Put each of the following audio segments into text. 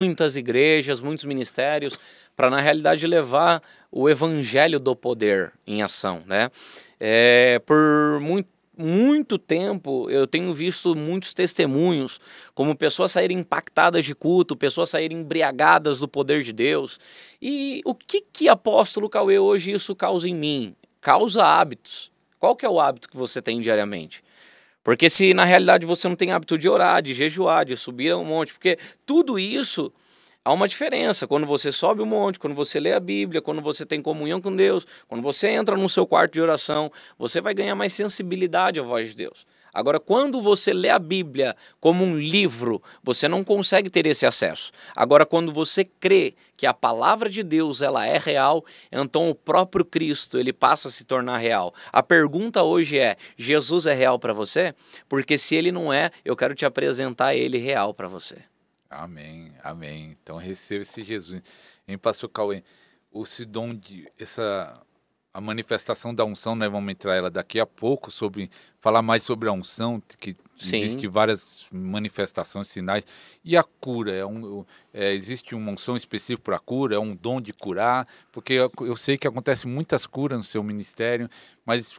muitas igrejas, muitos ministérios, para na realidade levar o evangelho do poder em ação, né? É, por muito, muito tempo eu tenho visto muitos testemunhos, como pessoas saírem impactadas de culto, pessoas saírem embriagadas do poder de Deus. E o que que apóstolo Cauê hoje isso causa em mim? Causa hábitos. Qual que é o hábito que você tem diariamente? Porque se na realidade você não tem hábito de orar, de jejuar, de subir um monte, porque tudo isso há uma diferença. Quando você sobe um monte, quando você lê a Bíblia, quando você tem comunhão com Deus, quando você entra no seu quarto de oração, você vai ganhar mais sensibilidade à voz de Deus. Agora, quando você lê a Bíblia como um livro, você não consegue ter esse acesso. Agora, quando você crê que a palavra de Deus ela é real, então o próprio Cristo ele passa a se tornar real. A pergunta hoje é: Jesus é real para você? Porque se ele não é, eu quero te apresentar ele real para você. Amém, amém. Então receba esse Jesus. Em pastor Cauê, o dom de essa a manifestação da unção, nós né? vamos entrar ela daqui a pouco sobre falar mais sobre a unção que Sim. Existem várias manifestações, sinais. E a cura? É um, é, existe uma unção específica para a cura? É um dom de curar? Porque eu, eu sei que acontece muitas curas no seu ministério, mas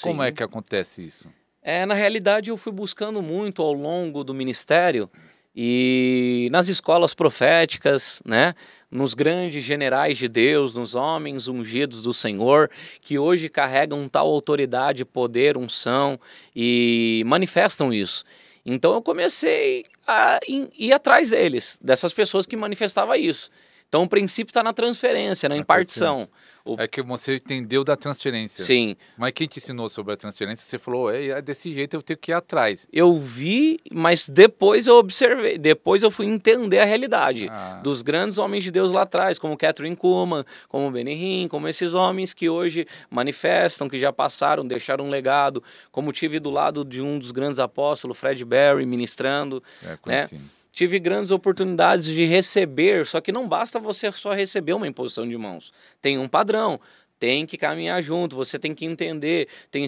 como é que acontece isso? É, na realidade, eu fui buscando muito ao longo do ministério e nas escolas proféticas, né? nos grandes generais de Deus, nos homens ungidos do Senhor, que hoje carregam tal autoridade, poder, unção e manifestam isso. Então eu comecei a ir atrás deles, dessas pessoas que manifestavam isso. Então o princípio está na transferência, na, impartição. O... É que você entendeu da transferência. Sim. Mas quem te ensinou sobre a transferência, você falou, é, é desse jeito eu tenho que ir atrás. Eu vi, mas depois eu observei, depois eu fui entender a realidade ah. dos grandes homens de Deus lá atrás, como Catherine Kuhlman, como Benny como esses homens que hoje manifestam, que já passaram, deixaram um legado, como tive do lado de um dos grandes apóstolos, Fred Berry, ministrando, é, né? Tive grandes oportunidades de receber, só que não basta você só receber uma imposição de mãos. Tem um padrão, tem que caminhar junto, você tem que entender, tem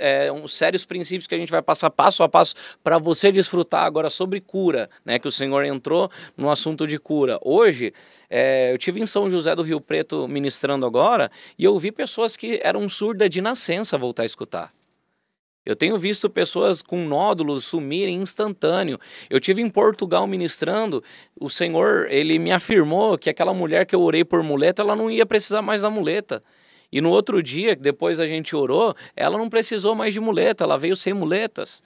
é, um, sérios princípios que a gente vai passar passo a passo para você desfrutar agora sobre cura, né? Que o Senhor entrou no assunto de cura. Hoje, é, eu tive em São José do Rio Preto ministrando agora e eu vi pessoas que eram surdas de nascença voltar a escutar. Eu tenho visto pessoas com nódulos sumirem instantâneo. Eu tive em Portugal ministrando, o Senhor, ele me afirmou que aquela mulher que eu orei por muleta, ela não ia precisar mais da muleta. E no outro dia, depois a gente orou, ela não precisou mais de muleta, ela veio sem muletas.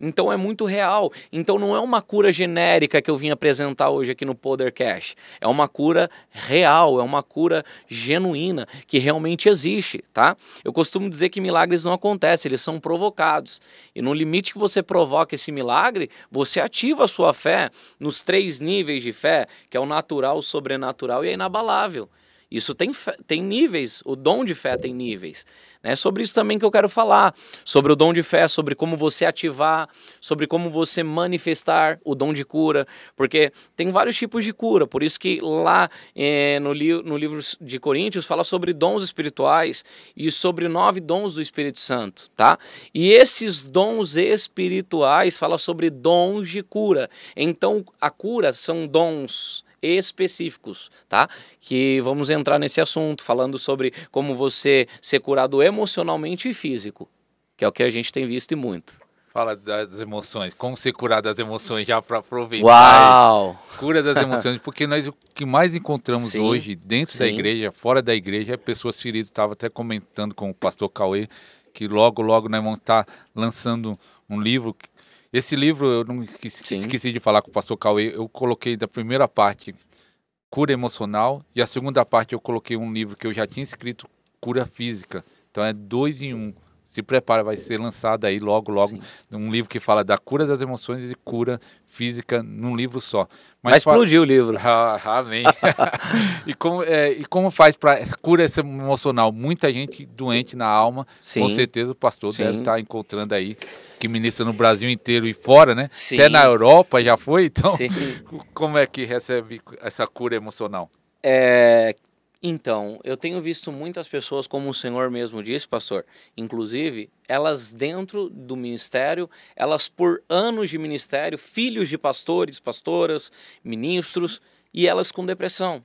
Então é muito real. Então não é uma cura genérica que eu vim apresentar hoje aqui no Podercast. É uma cura real, é uma cura genuína que realmente existe, tá? Eu costumo dizer que milagres não acontecem, eles são provocados. E no limite que você provoca esse milagre, você ativa a sua fé nos três níveis de fé, que é o natural, o sobrenatural e a inabalável. Isso tem, tem níveis, o dom de fé tem níveis. É sobre isso também que eu quero falar, sobre o dom de fé, sobre como você ativar, sobre como você manifestar o dom de cura, porque tem vários tipos de cura, por isso que lá é, no, li no livro de Coríntios fala sobre dons espirituais e sobre nove dons do Espírito Santo, tá? E esses dons espirituais fala sobre dons de cura. Então, a cura são dons específicos, tá? Que vamos entrar nesse assunto, falando sobre como você ser curado emocionalmente e físico, que é o que a gente tem visto e muito. Fala das emoções, como ser curado das emoções já para aproveitar. Uau! Cura das emoções, porque nós o que mais encontramos sim, hoje dentro sim. da igreja, fora da igreja, é pessoas feridas. Estava até comentando com o pastor Cauê que logo, logo nós vamos estar lançando um livro esse livro, eu não esqueci, esqueci de falar com o pastor Cauê, eu coloquei da primeira parte cura emocional e a segunda parte eu coloquei um livro que eu já tinha escrito, cura física. Então é dois em um se prepara, vai ser lançado aí logo, logo, Sim. um livro que fala da cura das emoções e de cura física num livro só. Mas, explodir o livro. Ah, amém. e, como, é, e como faz para cura essa emocional? Muita gente doente na alma, Sim. com certeza o pastor Sim. deve estar tá encontrando aí que ministra no Brasil inteiro e fora, né? Sim. Até na Europa já foi. Então, Sim. como é que recebe essa cura emocional? É, então, eu tenho visto muitas pessoas, como o senhor mesmo disse, pastor, inclusive, elas dentro do ministério, elas por anos de ministério, filhos de pastores, pastoras, ministros, e elas com depressão.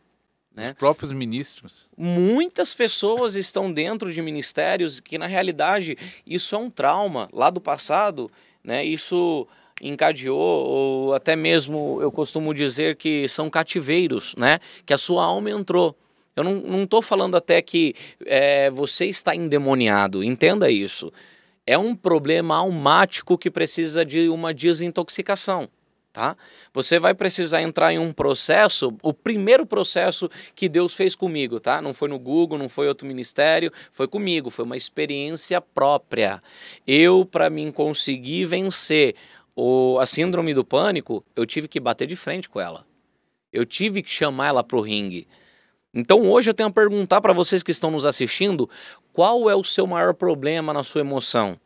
Né? Os próprios ministros. Muitas pessoas estão dentro de ministérios que, na realidade, isso é um trauma lá do passado, né? Isso encadeou, ou até mesmo eu costumo dizer que são cativeiros, né? Que a sua alma entrou. Eu não estou falando até que é, você está endemoniado, entenda isso. É um problema almático que precisa de uma desintoxicação. Tá? Você vai precisar entrar em um processo, o primeiro processo que Deus fez comigo, tá? Não foi no Google, não foi outro ministério, foi comigo, foi uma experiência própria. Eu para mim conseguir vencer o, a síndrome do pânico, eu tive que bater de frente com ela. Eu tive que chamar ela pro ringue. Então hoje eu tenho a perguntar para vocês que estão nos assistindo, qual é o seu maior problema na sua emoção?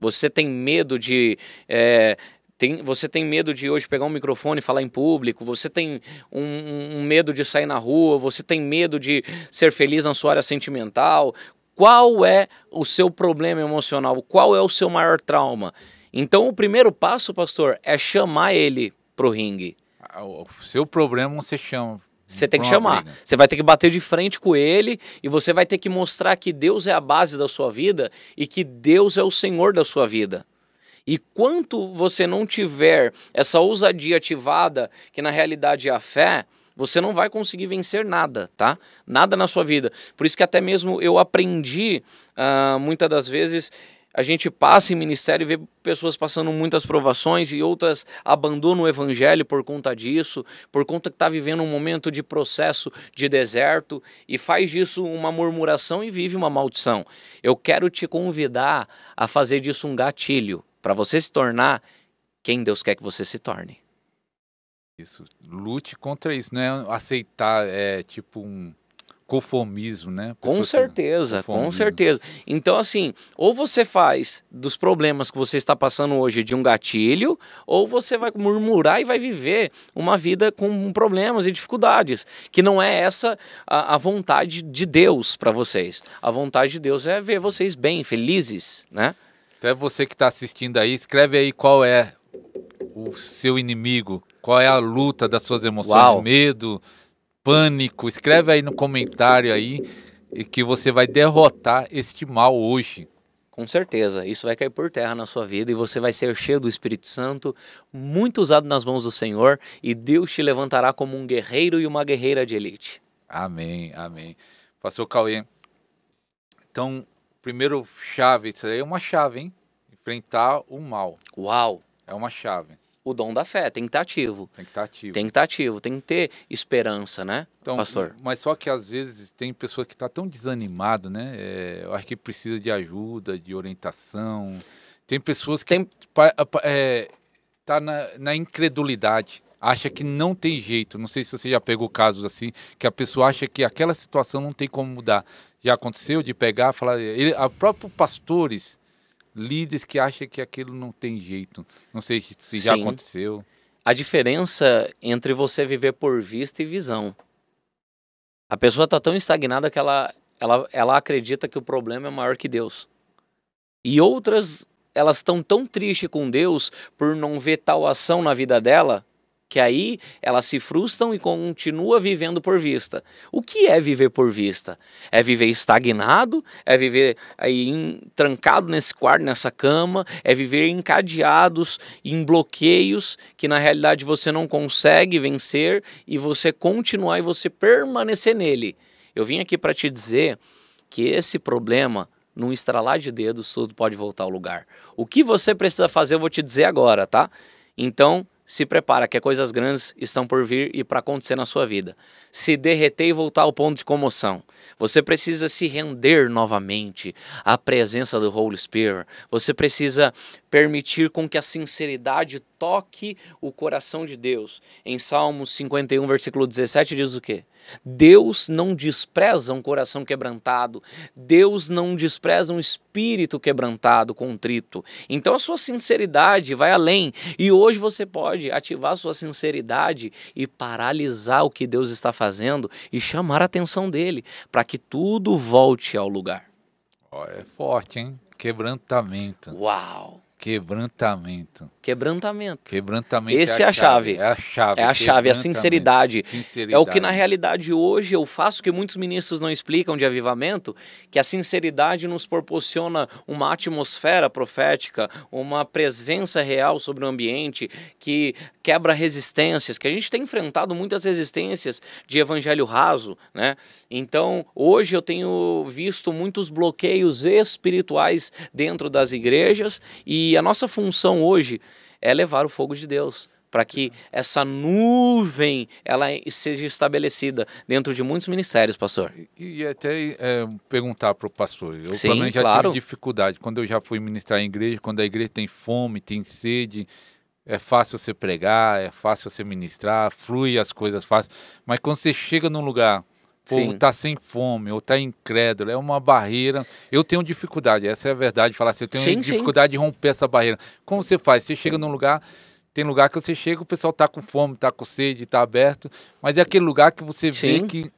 Você tem medo de é, tem, você tem medo de hoje pegar um microfone e falar em público? Você tem um, um medo de sair na rua? Você tem medo de ser feliz na sua área sentimental? Qual é o seu problema emocional? Qual é o seu maior trauma? Então, o primeiro passo, pastor, é chamar ele pro ringue. Ah, o seu problema é você chama você tem que chamar. Você vai ter que bater de frente com ele e você vai ter que mostrar que Deus é a base da sua vida e que Deus é o Senhor da sua vida. E quanto você não tiver essa ousadia ativada, que na realidade é a fé, você não vai conseguir vencer nada, tá? Nada na sua vida. Por isso que até mesmo eu aprendi, uh, muitas das vezes, a gente passa em ministério e vê pessoas passando muitas provações e outras abandonam o evangelho por conta disso, por conta que está vivendo um momento de processo de deserto e faz disso uma murmuração e vive uma maldição. Eu quero te convidar a fazer disso um gatilho para você se tornar quem Deus quer que você se torne. Isso, lute contra isso, não é aceitar é, tipo um conformismo, né? com certeza, com certeza. Então, assim, ou você faz dos problemas que você está passando hoje de um gatilho, ou você vai murmurar e vai viver uma vida com problemas e dificuldades, que não é essa a, a vontade de Deus para vocês. A vontade de Deus é ver vocês bem, felizes, né? Até você que está assistindo aí, escreve aí qual é o seu inimigo, qual é a luta das suas emoções, Uau. medo, pânico. Escreve aí no comentário aí que você vai derrotar este mal hoje. Com certeza, isso vai cair por terra na sua vida e você vai ser cheio do Espírito Santo, muito usado nas mãos do Senhor, e Deus te levantará como um guerreiro e uma guerreira de elite. Amém, amém. Pastor Cauê, então, primeiro chave, isso aí é uma chave, hein? Enfrentar o mal. Uau! É uma chave o dom da fé, é tem que estar ativo. Tem que estar ativo. Tem que estar ativo, tem que ter esperança, né, então, pastor? Mas só que às vezes tem pessoa que está tão desanimado, né? É, eu acho que precisa de ajuda, de orientação. Tem pessoas que tem... É, tá na, na incredulidade acha que não tem jeito. Não sei se você já pegou casos assim, que a pessoa acha que aquela situação não tem como mudar. Já aconteceu de pegar, falar, ele, a próprio pastores líderes que acham que aquilo não tem jeito. Não sei se Sim. já aconteceu. A diferença entre você viver por vista e visão. A pessoa está tão estagnada que ela, ela, ela acredita que o problema é maior que Deus. E outras, elas estão tão tristes com Deus por não ver tal ação na vida dela que aí elas se frustram e continua vivendo por vista. O que é viver por vista? É viver estagnado? É viver aí em, trancado nesse quarto, nessa cama? É viver encadeados em bloqueios que na realidade você não consegue vencer e você continuar e você permanecer nele? Eu vim aqui para te dizer que esse problema num estralar de dedos tudo pode voltar ao lugar. O que você precisa fazer eu vou te dizer agora, tá? Então, se prepara que coisas grandes estão por vir e para acontecer na sua vida. Se derreter e voltar ao ponto de comoção. Você precisa se render novamente à presença do Holy Spirit. Você precisa permitir com que a sinceridade toque o coração de Deus. Em Salmos 51, versículo 17, diz o quê? Deus não despreza um coração quebrantado, Deus não despreza um espírito quebrantado, contrito. Então a sua sinceridade vai além. E hoje você pode ativar a sua sinceridade e paralisar o que Deus está fazendo e chamar a atenção dele para que tudo volte ao lugar. Oh, é forte, hein? Quebrantamento. Uau! Quebrantamento. Quebrantamento. Quebrantamento. É Esse é, é a, chave. É a chave. É a chave, a sinceridade. sinceridade. É o que na realidade hoje eu faço, que muitos ministros não explicam de avivamento, que a sinceridade nos proporciona uma atmosfera profética, uma presença real sobre o ambiente, que quebra resistências, que a gente tem enfrentado muitas resistências de evangelho raso, né? Então, hoje eu tenho visto muitos bloqueios espirituais dentro das igrejas e e a nossa função hoje é levar o fogo de Deus para que essa nuvem ela seja estabelecida dentro de muitos ministérios, pastor. E, e até é, perguntar para o pastor, eu Sim, também já claro. tive dificuldade quando eu já fui ministrar em igreja, quando a igreja tem fome, tem sede, é fácil você pregar, é fácil você ministrar, flui as coisas fácil, mas quando você chega num lugar o povo está sem fome, ou está incrédulo, é uma barreira. Eu tenho dificuldade, essa é a verdade, falar assim, eu tenho sim, dificuldade sim. de romper essa barreira. Como você faz? Você chega num lugar, tem lugar que você chega, o pessoal está com fome, está com sede, está aberto, mas é aquele lugar que você sim. vê que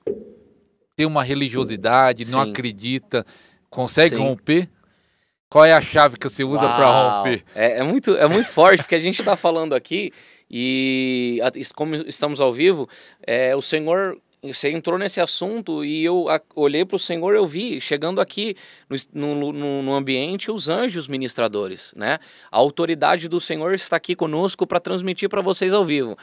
tem uma religiosidade, não acredita, consegue romper? Qual é a chave que você usa para romper? É, é, muito, é muito forte, porque a gente está falando aqui e como estamos ao vivo, é, o Senhor você entrou nesse assunto e eu olhei para o Senhor, eu vi, chegando aqui no, no, no, ambiente, os anjos ministradores, né? A autoridade do Senhor está aqui conosco para transmitir para vocês ao vivo.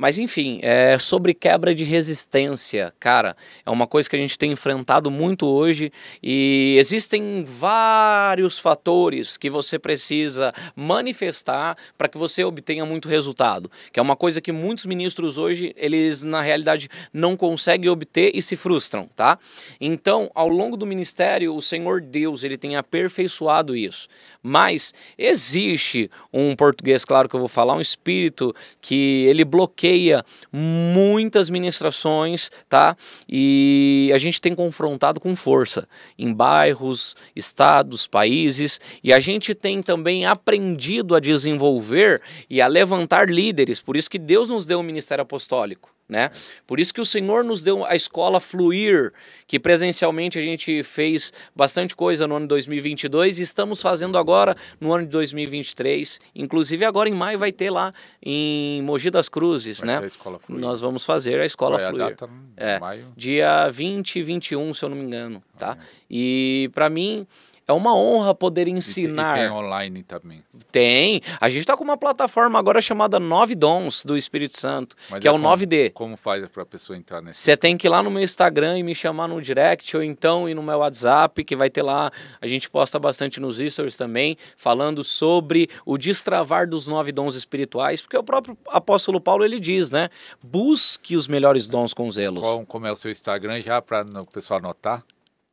Mas enfim, é sobre quebra de resistência, cara, é uma coisa que a gente tem enfrentado muito hoje e existem vários fatores que você precisa manifestar para que você obtenha muito resultado, que é uma coisa que muitos ministros hoje, eles na realidade não conseguem obter e se frustram, tá? Então, ao longo do ministério, o Senhor Deus, ele tem aperfeiçoado isso. Mas existe um português, claro que eu vou falar, um espírito que ele bloqueia bloqueia muitas ministrações, tá? E a gente tem confrontado com força em bairros, estados, países, e a gente tem também aprendido a desenvolver e a levantar líderes. Por isso que Deus nos deu o ministério apostólico né? Por isso que o Senhor nos deu a escola Fluir, que presencialmente a gente fez bastante coisa no ano 2022 e estamos fazendo agora no ano de 2023. Inclusive agora em maio vai ter lá em Mogi das Cruzes, vai né? Nós vamos fazer a escola Qual Fluir. A data, é, maio? Dia 20 e 21, se eu não me engano, tá? Ah, é. E para mim é uma honra poder ensinar. E tem, e tem online também. Tem. A gente está com uma plataforma agora chamada Nove Dons do Espírito Santo, Mas que é, é o 9D. Como faz para a pessoa entrar nesse? Você tem que ir lá no meu Instagram e me chamar no direct ou então ir no meu WhatsApp, que vai ter lá. A gente posta bastante nos stories também, falando sobre o destravar dos nove dons espirituais, porque o próprio apóstolo Paulo ele diz, né? Busque os melhores dons com zelos. Qual, como é o seu Instagram já para o pessoal anotar?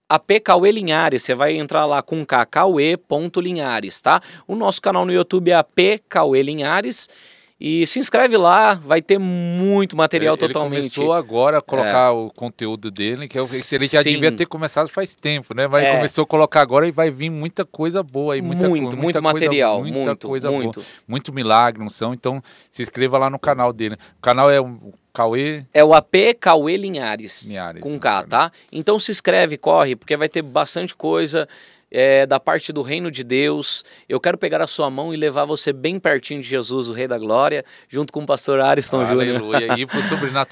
AP Cauê Linhares, você vai entrar lá com kkue.linhares, tá? O nosso canal no YouTube é AP Cauê Linhares e se inscreve lá, vai ter muito material ele, totalmente. Ele começou agora a colocar é. o conteúdo dele, é que ele já Sim. devia ter começado faz tempo, né? Mas é. começou a colocar agora e vai vir muita coisa boa aí, muita muito, muita muito coisa, material, muita muito, coisa muito. boa, muito milagre, não são? Então se inscreva lá no canal dele. O canal é o Cauê. É o AP Cauê Linhares, Linhares com né? K, tá? Então se inscreve, corre, porque vai ter bastante coisa é, da parte do reino de Deus. Eu quero pegar a sua mão e levar você bem pertinho de Jesus, o Rei da Glória, junto com o pastor Ariston Júnior. Aleluia. E o sobrenatural